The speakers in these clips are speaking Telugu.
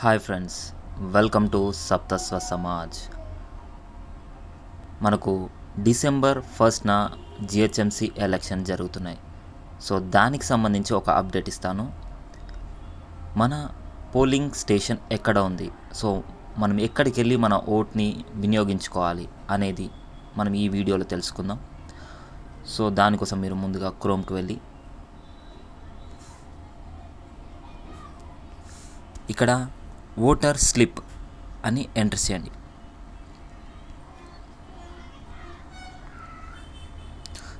hi friends welcome to Saptaswa Samaj మనకు డిసెంబర్ ఫస్ట్న జిహెచ్ఎంసి ఎలక్షన్ జరుగుతున్నాయి సో దానికి సంబంధించి ఒక అప్డేట్ ఇస్తాను మన పోలింగ్ స్టేషన్ ఎక్కడ ఉంది సో మనం ఎక్కడికి వెళ్ళి మన ఓట్ని వినియోగించుకోవాలి అనేది మనం ఈ వీడియోలో తెలుసుకుందాం సో దానికోసం మీరు ముందుగా క్రోమ్కి వెళ్ళి ఇక్కడ ఓటర్ స్లిప్ అని ఎంటర్ చేయండి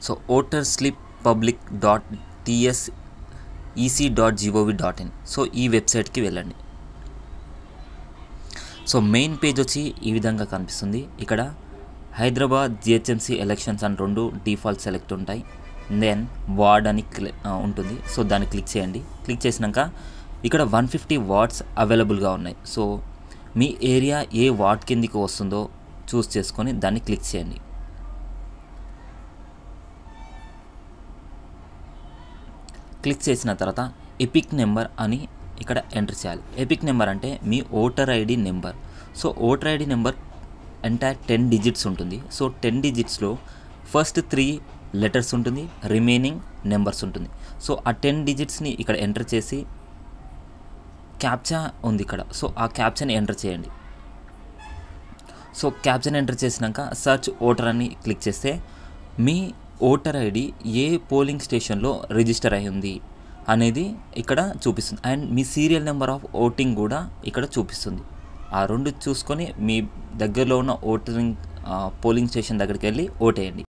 so voter slip public dot TS EC dot gov dot in so ఈ వెబ్సైట్కి వెళ్ళండి సో మెయిన్ పేజ్ వచ్చి ఈ విధంగా కనిపిస్తుంది ఇక్కడ హైదరాబాద్ జిహెచ్ఎంసీ ఎలక్షన్స్ అని రెండు డిఫాల్ట్ సెలెక్ట్ ఉంటాయి దెన్ వార్డ్ అని ఉంటుంది సో దాన్ని క్లిక్ చేయండి క్లిక్ చేసినాక ఇక్కడ వన్ ఫిఫ్టీ వాట్స్ అవైలబుల్గా ఉన్నాయి సో మీ ఏరియా ఏ వాట్ కిందికి వస్తుందో చూస్ చేసుకొని దాన్ని క్లిక్ చేయండి క్లిక్ చేసిన తర్వాత ఎపిక్ నెంబర్ అని ఇక్కడ ఎంటర్ చేయాలి ఎపిక్ నెంబర్ అంటే మీ voter ID number so voter ID number entire ten digits ఉంటుంది సో టెన్ డిజిట్స్లో ఫస్ట్ త్రీ లెటర్స్ ఉంటుంది రిమైనింగ్ నెంబర్స్ ఉంటుంది సో ఆ టెన్ డిజిట్స్ని ఇక్కడ ఎంటర్ చేసి క్యాప్చా ఉంది ఇక్కడ సో ఆ క్యాప్చన్ ఎంటర్ చేయండి సో క్యాప్చన్ ఎంటర్ చేసినాక సర్చ్ ఓటర్ అని క్లిక్ చేస్తే మీ ఓటర్ ఐడి ఏ పోలింగ్ స్టేషన్లో రిజిస్టర్ అయి ఉంది అనేది ఇక్కడ చూపిస్తుంది అండ్ మీ సీరియల్ నెంబర్ ఆఫ్ ఓటింగ్ కూడా ఇక్కడ చూపిస్తుంది ఆ రెండు చూసుకొని మీ దగ్గరలో ఉన్న ఓటరింగ్ పోలింగ్ స్టేషన్ దగ్గరికి వెళ్ళి ఓటేయండి